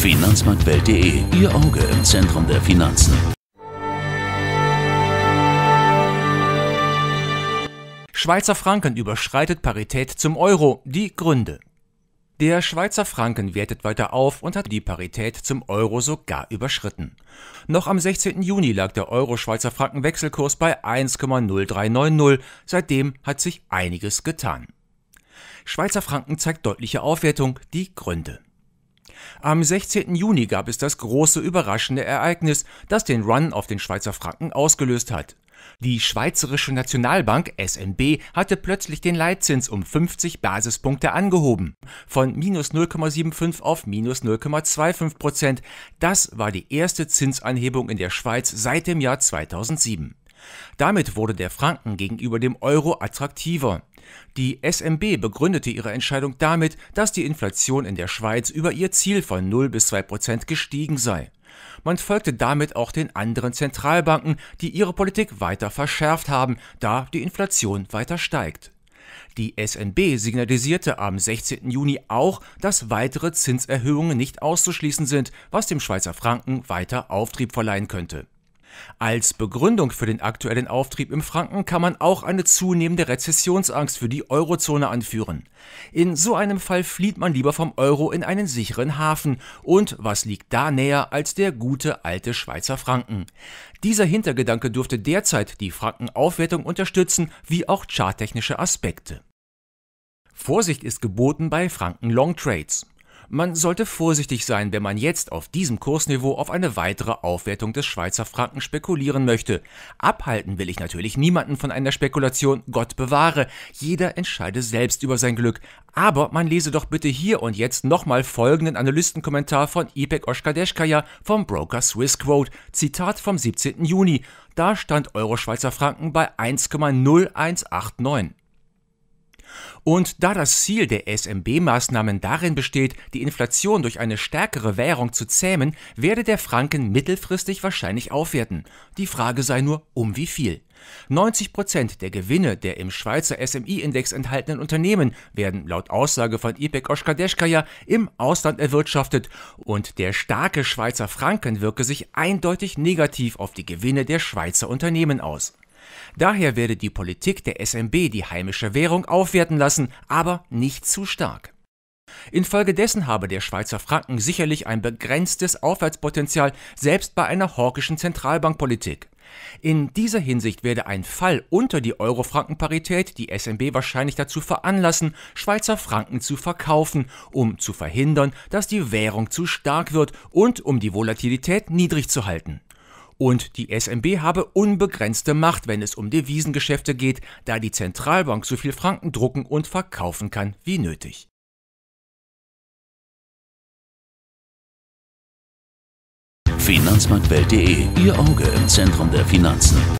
Finanzmarktwelt.de, Ihr Auge im Zentrum der Finanzen. Schweizer Franken überschreitet Parität zum Euro. Die Gründe. Der Schweizer Franken wertet weiter auf und hat die Parität zum Euro sogar überschritten. Noch am 16. Juni lag der Euro-Schweizer Franken-Wechselkurs bei 1,0390. Seitdem hat sich einiges getan. Schweizer Franken zeigt deutliche Aufwertung. Die Gründe. Am 16. Juni gab es das große überraschende Ereignis, das den Run auf den Schweizer Franken ausgelöst hat. Die Schweizerische Nationalbank SNB hatte plötzlich den Leitzins um 50 Basispunkte angehoben, von minus 0,75 auf minus 0,25 Prozent. Das war die erste Zinsanhebung in der Schweiz seit dem Jahr 2007. Damit wurde der Franken gegenüber dem Euro attraktiver. Die SMB begründete ihre Entscheidung damit, dass die Inflation in der Schweiz über ihr Ziel von 0 bis 2 Prozent gestiegen sei. Man folgte damit auch den anderen Zentralbanken, die ihre Politik weiter verschärft haben, da die Inflation weiter steigt. Die SNB signalisierte am 16. Juni auch, dass weitere Zinserhöhungen nicht auszuschließen sind, was dem Schweizer Franken weiter Auftrieb verleihen könnte. Als Begründung für den aktuellen Auftrieb im Franken kann man auch eine zunehmende Rezessionsangst für die Eurozone anführen. In so einem Fall flieht man lieber vom Euro in einen sicheren Hafen und was liegt da näher als der gute alte Schweizer Franken. Dieser Hintergedanke dürfte derzeit die Frankenaufwertung unterstützen, wie auch charttechnische Aspekte. Vorsicht ist geboten bei Franken Long Trades. Man sollte vorsichtig sein, wenn man jetzt auf diesem Kursniveau auf eine weitere Aufwertung des Schweizer Franken spekulieren möchte. Abhalten will ich natürlich niemanden von einer Spekulation, Gott bewahre. Jeder entscheide selbst über sein Glück. Aber man lese doch bitte hier und jetzt nochmal folgenden Analystenkommentar von Ipek Oshkadeshkaya vom Broker Swiss Quote, Zitat vom 17. Juni. Da stand Euro-Schweizer Franken bei 1,0189. Und da das Ziel der SMB-Maßnahmen darin besteht, die Inflation durch eine stärkere Währung zu zähmen, werde der Franken mittelfristig wahrscheinlich aufwerten. Die Frage sei nur, um wie viel. 90 Prozent der Gewinne der im Schweizer SMI-Index enthaltenen Unternehmen werden laut Aussage von Ipek Oshkadeshkaya im Ausland erwirtschaftet und der starke Schweizer Franken wirke sich eindeutig negativ auf die Gewinne der Schweizer Unternehmen aus. Daher werde die Politik der SMB die heimische Währung aufwerten lassen, aber nicht zu stark. Infolgedessen habe der Schweizer Franken sicherlich ein begrenztes Aufwärtspotenzial, selbst bei einer hawkischen Zentralbankpolitik. In dieser Hinsicht werde ein Fall unter die Euro-Franken-Parität die SMB wahrscheinlich dazu veranlassen, Schweizer Franken zu verkaufen, um zu verhindern, dass die Währung zu stark wird und um die Volatilität niedrig zu halten. Und die SMB habe unbegrenzte Macht, wenn es um Devisengeschäfte geht, da die Zentralbank so viel Franken drucken und verkaufen kann, wie nötig. Finanzmarktwelt.de, Ihr Auge im Zentrum der Finanzen.